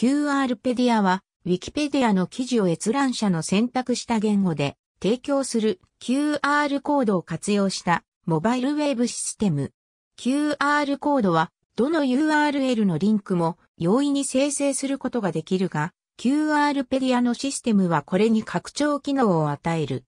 QRpedia は、Wikipedia の記事を閲覧者の選択した言語で提供する QR コードを活用したモバイルウェブシステム。QR コードは、どの URL のリンクも容易に生成することができるが、QRpedia のシステムはこれに拡張機能を与える。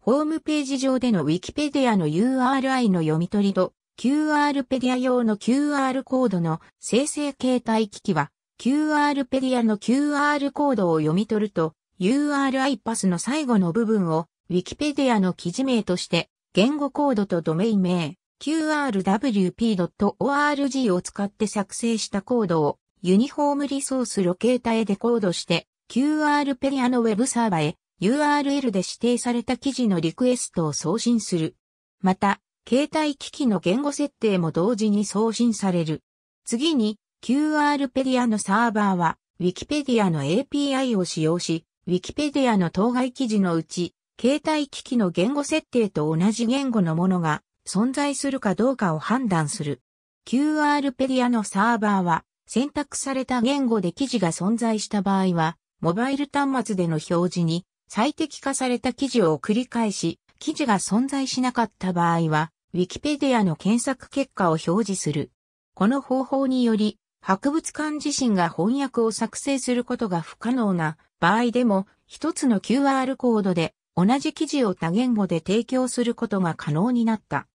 ホームページ上での Wikipedia の URI の読み取りと QRpedia 用の QR コードの生成形態機器は QR ペディアの QR コードを読み取ると、URI パスの最後の部分を Wikipedia の記事名として、言語コードとドメイン名、qrwp.org を使って作成したコードをユニフォームリソースロケータへデコードして QR ペィアのウェブサーバへ URL で指定された記事のリクエストを送信する。また、携帯機器の言語設定も同時に送信される。次に QR ペディアのサーバーは、Wikipedia の API を使用し、Wikipedia の当該記事のうち、携帯機器の言語設定と同じ言語のものが存在するかどうかを判断する。QR ペディアのサーバーは、選択された言語で記事が存在した場合は、モバイル端末での表示に最適化された記事を繰り返し、記事が存在しなかった場合は、Wikipedia の検索結果を表示する。この方法により、博物館自身が翻訳を作成することが不可能な場合でも、一つの QR コードで同じ記事を多言語で提供することが可能になった。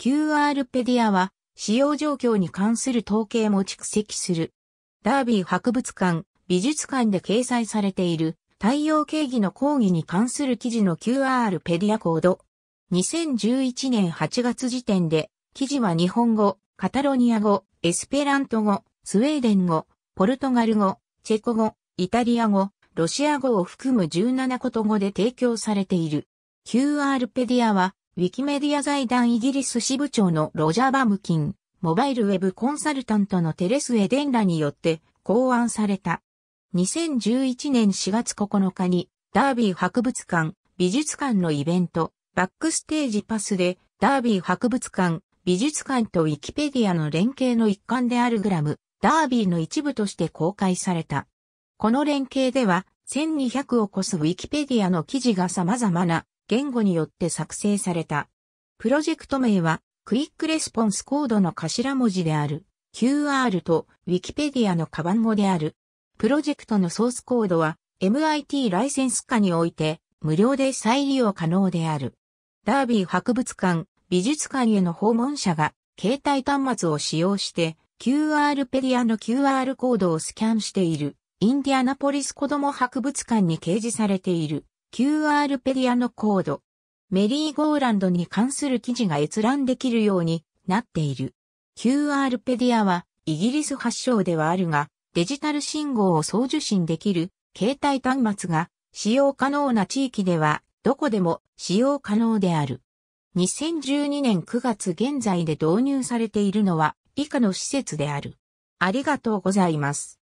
QR ペディアは使用状況に関する統計も蓄積する。ダービー博物館、美術館で掲載されている太陽経義の講義に関する記事の QR ペディアコード。2011年8月時点で記事は日本語、カタロニア語、エスペラント語、スウェーデン語、ポルトガル語、チェコ語、イタリア語、ロシア語を含む17こと語で提供されている。QR ペディアは、ウィキメディア財団イギリス支部長のロジャー・バムキン、モバイルウェブコンサルタントのテレス・エデンらによって考案された。2011年4月9日に、ダービー博物館、美術館のイベント、バックステージパスで、ダービー博物館、美術館とウィキペディアの連携の一環であるグラム、ダービーの一部として公開された。この連携では、1200を超すウィキペディアの記事が様々な言語によって作成された。プロジェクト名は、クイックレスポンスコードの頭文字である QR と Wikipedia のカバン語である。プロジェクトのソースコードは MIT ライセンス下において無料で再利用可能である。ダービー博物館、美術館への訪問者が携帯端末を使用して QR ペディアの QR コードをスキャンしている、インディアナポリス子ども博物館に掲示されている、QR ペディアのコード。メリーゴーランドに関する記事が閲覧できるようになっている。QR ペディアは、イギリス発祥ではあるが、デジタル信号を送受信できる、携帯端末が、使用可能な地域では、どこでも使用可能である。2012年9月現在で導入されているのは、以下の施設である。ありがとうございます。